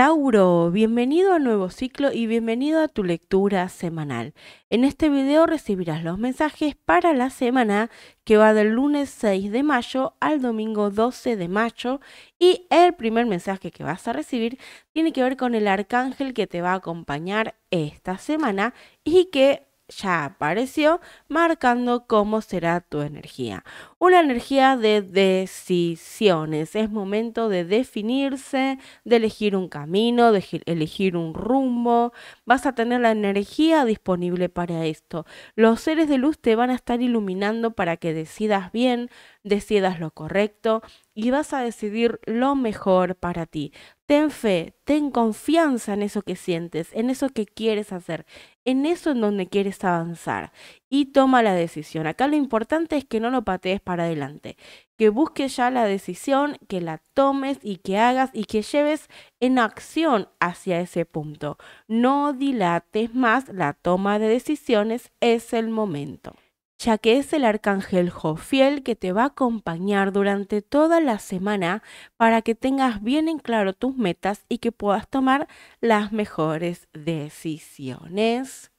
Tauro, bienvenido a nuevo ciclo y bienvenido a tu lectura semanal. En este video recibirás los mensajes para la semana que va del lunes 6 de mayo al domingo 12 de mayo y el primer mensaje que vas a recibir tiene que ver con el arcángel que te va a acompañar esta semana y que ya apareció marcando cómo será tu energía. Una energía de decisiones. Es momento de definirse, de elegir un camino, de elegir un rumbo. Vas a tener la energía disponible para esto. Los seres de luz te van a estar iluminando para que decidas bien, decidas lo correcto y vas a decidir lo mejor para ti. Ten fe, ten confianza en eso que sientes, en eso que quieres hacer, en eso en donde quieres avanzar y toma la decisión. Acá lo importante es que no lo patees para adelante, que busques ya la decisión, que la tomes y que hagas y que lleves en acción hacia ese punto. No dilates más la toma de decisiones, es el momento ya que es el arcángel Jofiel que te va a acompañar durante toda la semana para que tengas bien en claro tus metas y que puedas tomar las mejores decisiones.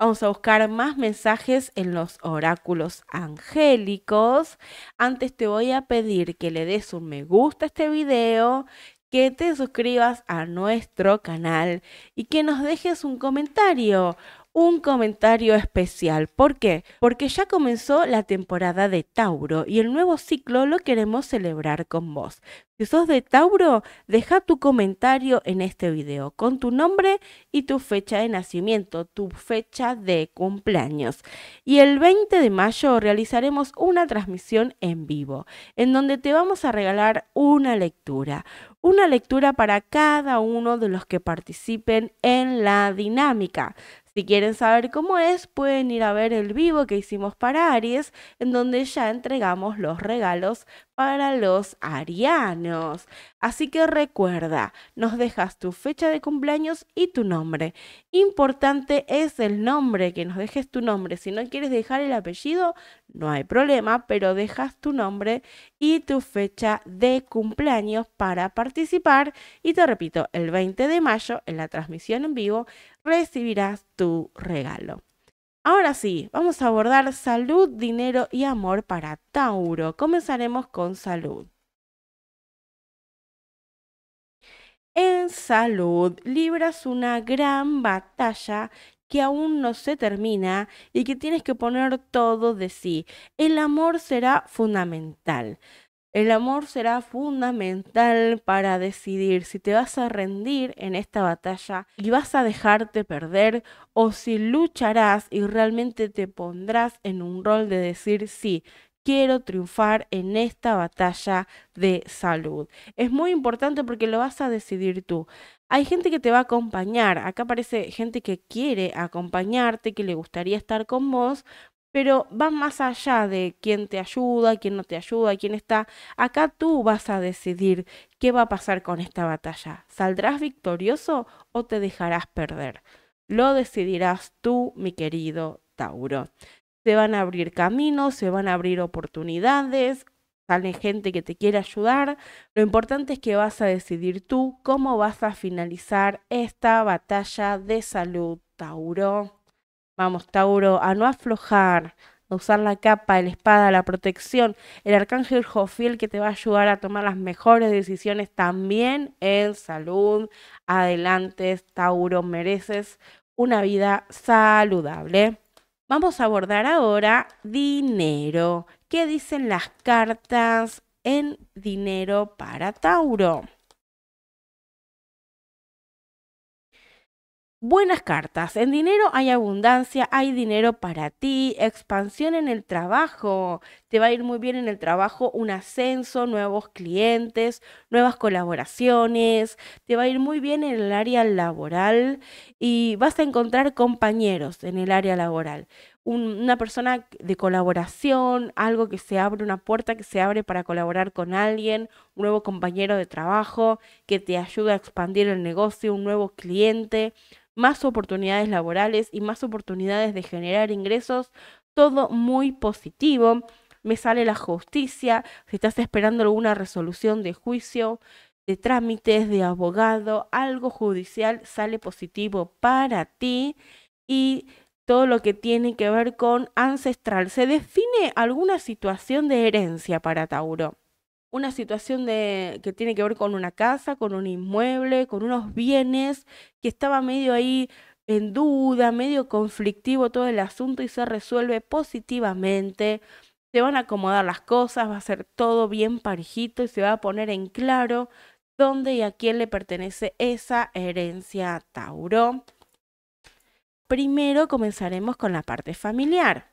Vamos a buscar más mensajes en los oráculos angélicos. Antes te voy a pedir que le des un me gusta a este video, que te suscribas a nuestro canal y que nos dejes un comentario un comentario especial. ¿Por qué? Porque ya comenzó la temporada de Tauro y el nuevo ciclo lo queremos celebrar con vos. Si sos de Tauro, deja tu comentario en este video con tu nombre y tu fecha de nacimiento, tu fecha de cumpleaños. Y el 20 de mayo realizaremos una transmisión en vivo, en donde te vamos a regalar una lectura, una lectura para cada uno de los que participen en la dinámica. Si quieren saber cómo es, pueden ir a ver el vivo que hicimos para Aries, en donde ya entregamos los regalos para los arianos. Así que recuerda, nos dejas tu fecha de cumpleaños y tu nombre. Importante es el nombre, que nos dejes tu nombre. Si no quieres dejar el apellido, no hay problema, pero dejas tu nombre y tu fecha de cumpleaños para participar. Y te repito, el 20 de mayo en la transmisión en vivo recibirás tu regalo. Ahora sí, vamos a abordar salud, dinero y amor para Tauro. Comenzaremos con salud. En salud libras una gran batalla que aún no se termina y que tienes que poner todo de sí. El amor será fundamental. El amor será fundamental para decidir si te vas a rendir en esta batalla y vas a dejarte perder o si lucharás y realmente te pondrás en un rol de decir sí, quiero triunfar en esta batalla de salud. Es muy importante porque lo vas a decidir tú. Hay gente que te va a acompañar. Acá aparece gente que quiere acompañarte, que le gustaría estar con vos, pero va más allá de quién te ayuda, quién no te ayuda, quién está. Acá tú vas a decidir qué va a pasar con esta batalla. ¿Saldrás victorioso o te dejarás perder? Lo decidirás tú, mi querido Tauro. Se van a abrir caminos, se van a abrir oportunidades, sale gente que te quiere ayudar. Lo importante es que vas a decidir tú cómo vas a finalizar esta batalla de salud, Tauro. Vamos, Tauro, a no aflojar, a usar la capa, la espada, la protección. El arcángel Jofiel que te va a ayudar a tomar las mejores decisiones también en salud. Adelante, Tauro, mereces una vida saludable. Vamos a abordar ahora dinero. ¿Qué dicen las cartas en dinero para Tauro? Buenas cartas. En dinero hay abundancia, hay dinero para ti, expansión en el trabajo. Te va a ir muy bien en el trabajo, un ascenso, nuevos clientes, nuevas colaboraciones. Te va a ir muy bien en el área laboral y vas a encontrar compañeros en el área laboral una persona de colaboración, algo que se abre, una puerta que se abre para colaborar con alguien, un nuevo compañero de trabajo que te ayuda a expandir el negocio, un nuevo cliente, más oportunidades laborales y más oportunidades de generar ingresos, todo muy positivo. Me sale la justicia, si estás esperando alguna resolución de juicio, de trámites, de abogado, algo judicial sale positivo para ti y todo lo que tiene que ver con ancestral. Se define alguna situación de herencia para Tauro. Una situación de, que tiene que ver con una casa, con un inmueble, con unos bienes, que estaba medio ahí en duda, medio conflictivo todo el asunto y se resuelve positivamente. Se van a acomodar las cosas, va a ser todo bien parejito y se va a poner en claro dónde y a quién le pertenece esa herencia Tauro. Primero comenzaremos con la parte familiar.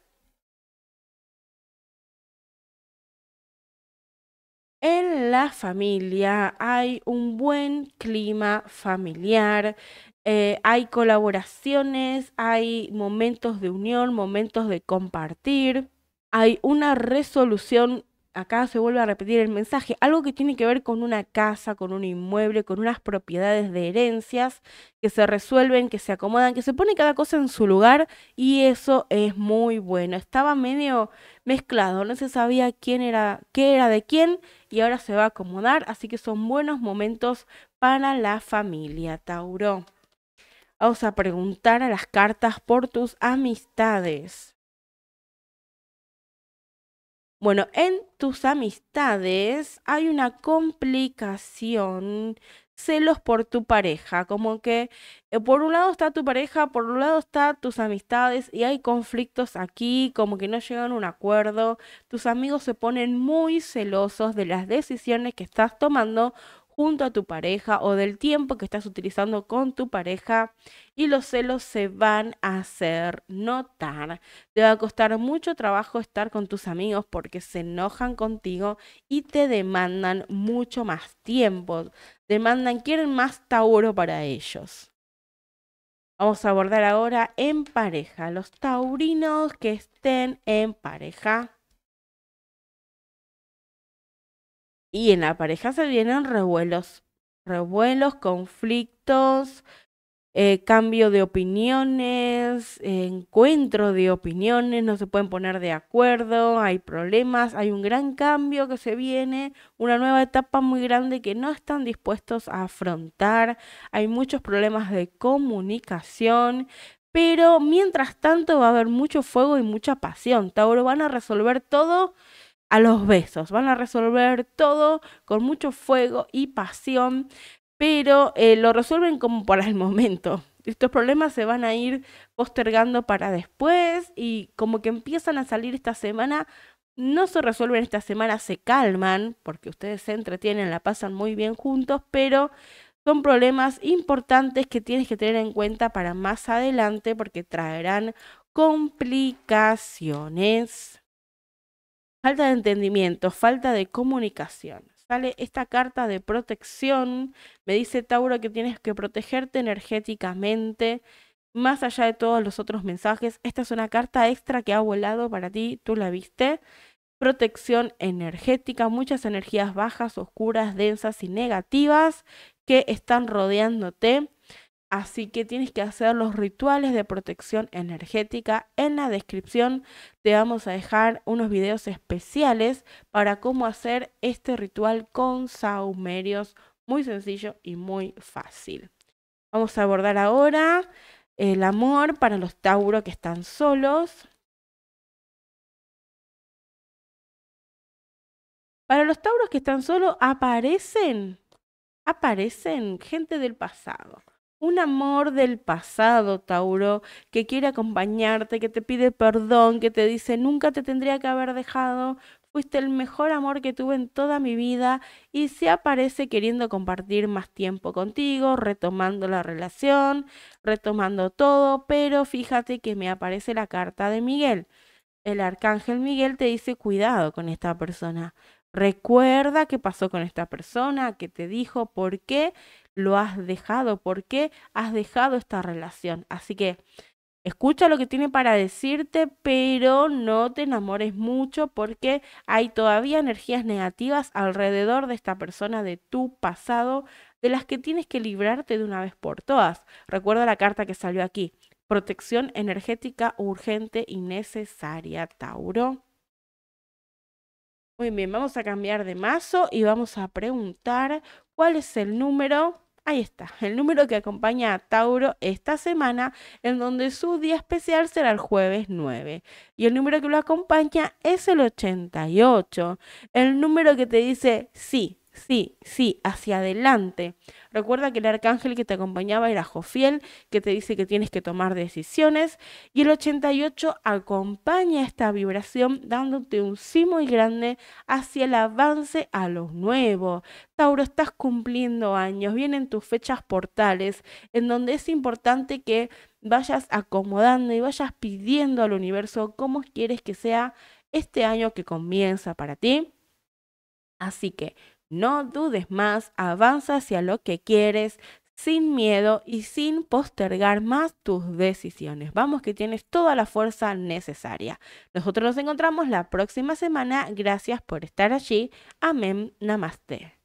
En la familia hay un buen clima familiar, eh, hay colaboraciones, hay momentos de unión, momentos de compartir, hay una resolución acá se vuelve a repetir el mensaje, algo que tiene que ver con una casa, con un inmueble, con unas propiedades de herencias que se resuelven, que se acomodan, que se pone cada cosa en su lugar y eso es muy bueno. Estaba medio mezclado, no se sabía quién era, qué era de quién y ahora se va a acomodar, así que son buenos momentos para la familia Tauro. Vamos a preguntar a las cartas por tus amistades. Bueno, en tus amistades hay una complicación, celos por tu pareja, como que eh, por un lado está tu pareja, por un lado están tus amistades y hay conflictos aquí, como que no llegan a un acuerdo, tus amigos se ponen muy celosos de las decisiones que estás tomando junto a tu pareja o del tiempo que estás utilizando con tu pareja y los celos se van a hacer notar. Te va a costar mucho trabajo estar con tus amigos porque se enojan contigo y te demandan mucho más tiempo. Demandan, quieren más Tauro para ellos. Vamos a abordar ahora en pareja, los taurinos que estén en pareja. Y en la pareja se vienen revuelos, revuelos, conflictos, eh, cambio de opiniones, encuentro de opiniones, no se pueden poner de acuerdo, hay problemas, hay un gran cambio que se viene, una nueva etapa muy grande que no están dispuestos a afrontar, hay muchos problemas de comunicación. Pero mientras tanto va a haber mucho fuego y mucha pasión. Tauro van a resolver todo a los besos. Van a resolver todo con mucho fuego y pasión, pero eh, lo resuelven como para el momento. Estos problemas se van a ir postergando para después y como que empiezan a salir esta semana, no se resuelven esta semana, se calman porque ustedes se entretienen, la pasan muy bien juntos, pero son problemas importantes que tienes que tener en cuenta para más adelante porque traerán complicaciones falta de entendimiento, falta de comunicación. Sale esta carta de protección, me dice Tauro que tienes que protegerte energéticamente, más allá de todos los otros mensajes. Esta es una carta extra que ha volado para ti, tú la viste. Protección energética, muchas energías bajas, oscuras, densas y negativas que están rodeándote Así que tienes que hacer los rituales de protección energética. En la descripción te vamos a dejar unos videos especiales para cómo hacer este ritual con saumerios. Muy sencillo y muy fácil. Vamos a abordar ahora el amor para los Tauro que están solos. Para los Tauros que están solos aparecen, aparecen gente del pasado un amor del pasado, Tauro, que quiere acompañarte, que te pide perdón, que te dice, nunca te tendría que haber dejado, fuiste el mejor amor que tuve en toda mi vida y se aparece queriendo compartir más tiempo contigo, retomando la relación, retomando todo, pero fíjate que me aparece la carta de Miguel. El arcángel Miguel te dice cuidado con esta persona. Recuerda qué pasó con esta persona, qué te dijo, por qué lo has dejado, por qué has dejado esta relación. Así que escucha lo que tiene para decirte, pero no te enamores mucho porque hay todavía energías negativas alrededor de esta persona, de tu pasado, de las que tienes que librarte de una vez por todas. Recuerda la carta que salió aquí. Protección energética urgente y necesaria, Tauro. Muy bien, vamos a cambiar de mazo y vamos a preguntar ¿Cuál es el número? Ahí está, el número que acompaña a Tauro esta semana, en donde su día especial será el jueves 9. Y el número que lo acompaña es el 88, el número que te dice, sí, Sí, sí, hacia adelante. Recuerda que el arcángel que te acompañaba era Jofiel, que te dice que tienes que tomar decisiones. Y el 88 acompaña esta vibración dándote un sí muy grande hacia el avance a lo nuevo. Tauro, estás cumpliendo años, vienen tus fechas portales, en donde es importante que vayas acomodando y vayas pidiendo al universo cómo quieres que sea este año que comienza para ti. Así que no dudes más, avanza hacia lo que quieres sin miedo y sin postergar más tus decisiones. Vamos que tienes toda la fuerza necesaria. Nosotros nos encontramos la próxima semana. Gracias por estar allí. Amén. Namaste.